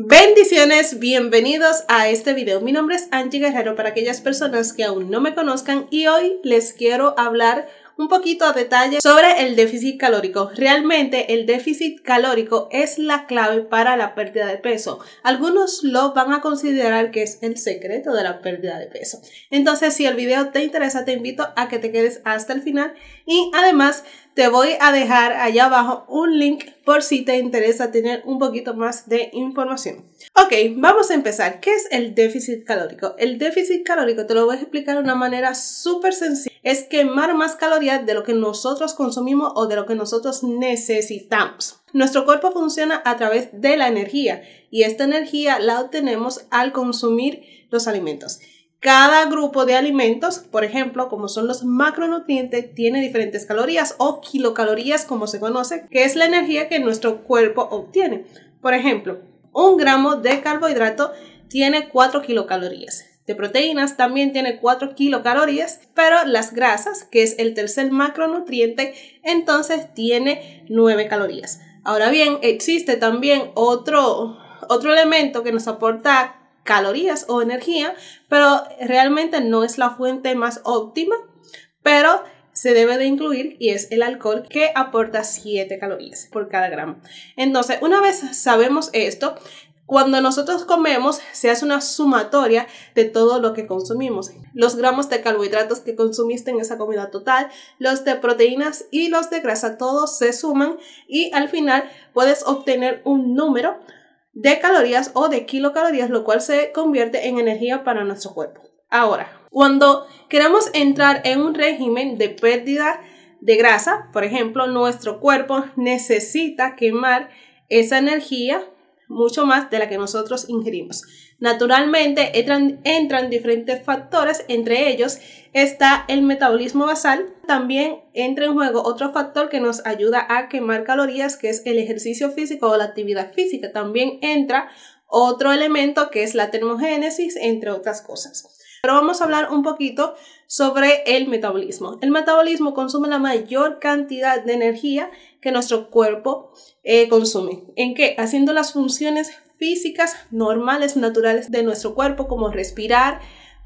Bendiciones, bienvenidos a este video. Mi nombre es Angie Guerrero para aquellas personas que aún no me conozcan y hoy les quiero hablar un poquito a detalle sobre el déficit calórico. Realmente el déficit calórico es la clave para la pérdida de peso. Algunos lo van a considerar que es el secreto de la pérdida de peso. Entonces, si el video te interesa, te invito a que te quedes hasta el final y además te voy a dejar allá abajo un link por si te interesa tener un poquito más de información. Ok, vamos a empezar. ¿Qué es el déficit calórico? El déficit calórico te lo voy a explicar de una manera súper sencilla. Es quemar más calorías de lo que nosotros consumimos o de lo que nosotros necesitamos. Nuestro cuerpo funciona a través de la energía y esta energía la obtenemos al consumir los alimentos. Cada grupo de alimentos, por ejemplo, como son los macronutrientes, tiene diferentes calorías o kilocalorías, como se conoce, que es la energía que nuestro cuerpo obtiene. Por ejemplo, un gramo de carbohidrato tiene 4 kilocalorías. De proteínas también tiene 4 kilocalorías, pero las grasas, que es el tercer macronutriente, entonces tiene 9 calorías. Ahora bien, existe también otro, otro elemento que nos aporta calorías o energía, pero realmente no es la fuente más óptima, pero se debe de incluir y es el alcohol que aporta 7 calorías por cada gramo. Entonces, una vez sabemos esto, cuando nosotros comemos, se hace una sumatoria de todo lo que consumimos. Los gramos de carbohidratos que consumiste en esa comida total, los de proteínas y los de grasa, todos se suman y al final puedes obtener un número de calorías o de kilocalorías, lo cual se convierte en energía para nuestro cuerpo. Ahora, cuando queremos entrar en un régimen de pérdida de grasa, por ejemplo, nuestro cuerpo necesita quemar esa energía mucho más de la que nosotros ingerimos. Naturalmente entran, diferentes factores, entre ellos está el metabolismo basal. También entra en juego otro factor que nos ayuda a quemar calorías, que es el ejercicio físico o la actividad física. También entra otro elemento que es la termogénesis, entre otras cosas. Pero vamos a hablar un poquito sobre el metabolismo. El metabolismo consume la mayor cantidad de energía que nuestro cuerpo eh, consume. ¿En qué? Haciendo las funciones físicas normales, naturales de nuestro cuerpo, como respirar,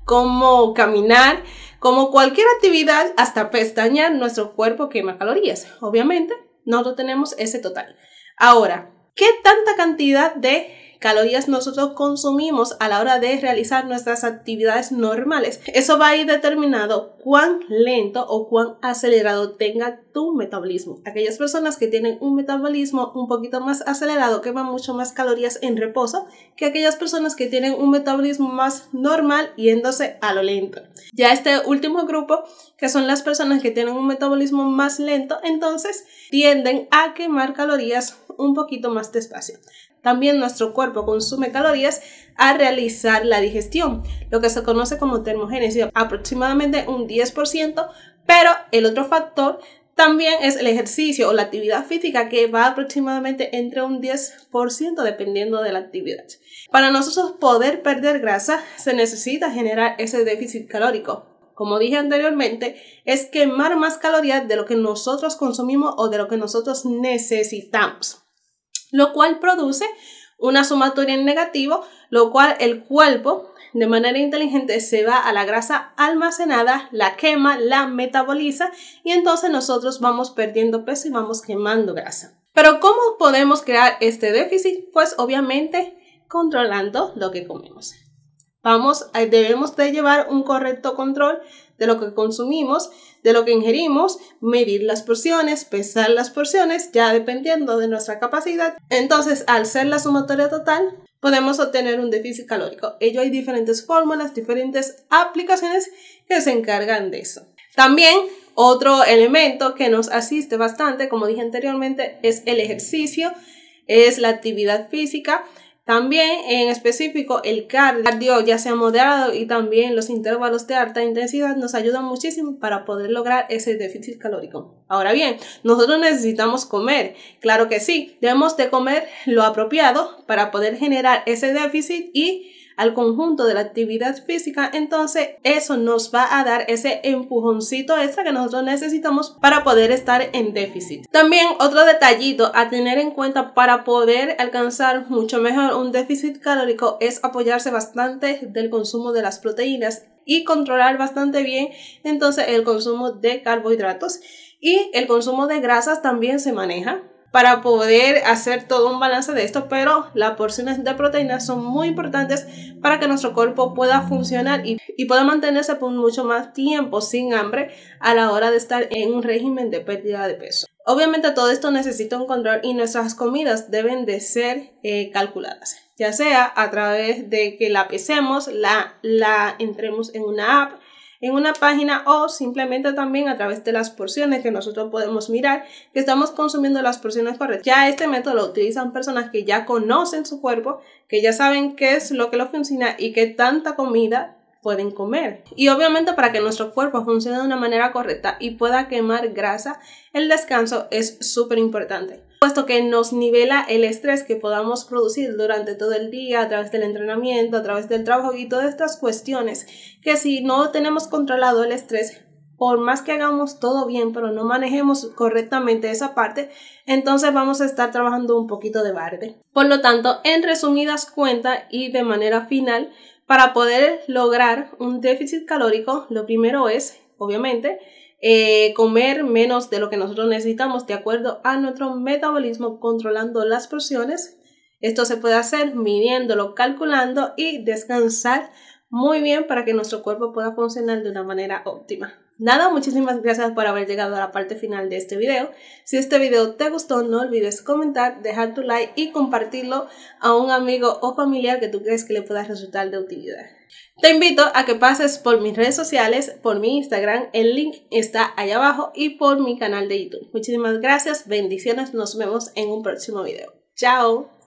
como caminar, como cualquier actividad, hasta pestañear, nuestro cuerpo quema calorías. Obviamente, no tenemos ese total. Ahora, ¿qué tanta cantidad de calorías nosotros consumimos a la hora de realizar nuestras actividades normales. Eso va a ir determinado cuán lento o cuán acelerado tenga tu metabolismo. Aquellas personas que tienen un metabolismo un poquito más acelerado queman mucho más calorías en reposo que aquellas personas que tienen un metabolismo más normal yéndose a lo lento. Ya este último grupo, que son las personas que tienen un metabolismo más lento, entonces tienden a quemar calorías un poquito más despacio. También nuestro cuerpo consume calorías a realizar la digestión, lo que se conoce como termogénesis, aproximadamente un 10%, pero el otro factor también es el ejercicio o la actividad física que va aproximadamente entre un 10% dependiendo de la actividad. Para nosotros poder perder grasa se necesita generar ese déficit calórico. Como dije anteriormente, es quemar más calorías de lo que nosotros consumimos o de lo que nosotros necesitamos lo cual produce una sumatoria en negativo, lo cual el cuerpo de manera inteligente se va a la grasa almacenada, la quema, la metaboliza y entonces nosotros vamos perdiendo peso y vamos quemando grasa. Pero ¿cómo podemos crear este déficit? Pues obviamente controlando lo que comemos. Vamos, eh, debemos de llevar un correcto control de lo que consumimos, de lo que ingerimos, medir las porciones, pesar las porciones, ya dependiendo de nuestra capacidad. Entonces, al ser la sumatoria total, podemos obtener un déficit calórico. Ello hay diferentes fórmulas, diferentes aplicaciones que se encargan de eso. También otro elemento que nos asiste bastante, como dije anteriormente, es el ejercicio, es la actividad física. También en específico el cardio, ya sea moderado y también los intervalos de alta intensidad nos ayudan muchísimo para poder lograr ese déficit calórico. Ahora bien, nosotros necesitamos comer, claro que sí, debemos de comer lo apropiado para poder generar ese déficit y al conjunto de la actividad física, entonces eso nos va a dar ese empujoncito extra que nosotros necesitamos para poder estar en déficit. También otro detallito a tener en cuenta para poder alcanzar mucho mejor un déficit calórico es apoyarse bastante del consumo de las proteínas y controlar bastante bien entonces el consumo de carbohidratos y el consumo de grasas también se maneja para poder hacer todo un balance de esto, pero las porciones de proteínas son muy importantes para que nuestro cuerpo pueda funcionar y, pueda mantenerse por mucho más tiempo sin hambre a la hora de estar en un régimen de pérdida de peso. Obviamente todo esto necesita encontrar y nuestras comidas deben de ser eh, calculadas, ya sea a través de que la pesemos, la, la entremos en una app, en una página o simplemente también a través de las porciones que nosotros podemos mirar que estamos consumiendo las porciones correctas. Ya este método lo utilizan personas que ya conocen su cuerpo, que ya saben qué es lo que lo funciona y qué tanta comida pueden comer. Y obviamente para que nuestro cuerpo funcione de una manera correcta y pueda quemar grasa, el descanso es súper importante puesto que nos nivela el estrés que podamos producir durante todo el día a través del entrenamiento, a través del trabajo y todas estas cuestiones, que si no tenemos controlado el estrés, por más que hagamos todo bien, pero no manejemos correctamente esa parte, entonces vamos a estar trabajando un poquito de barbe. Por lo tanto, en resumidas cuentas y de manera final, para poder lograr un déficit calórico, lo primero es, obviamente, eh, comer menos de lo que nosotros necesitamos de acuerdo a nuestro metabolismo, controlando las porciones. Esto se puede hacer midiéndolo, calculando y descansar muy bien para que nuestro cuerpo pueda funcionar de una manera óptima. Nada, muchísimas gracias por haber llegado a la parte final de este video. Si este video te gustó, no olvides comentar, dejar tu like y compartirlo a un amigo o familiar que tú crees que le pueda resultar de utilidad. Te invito a que pases por mis redes sociales, por mi Instagram, el link está allá abajo y por mi canal de YouTube. Muchísimas gracias, bendiciones, nos vemos en un próximo video. Chao.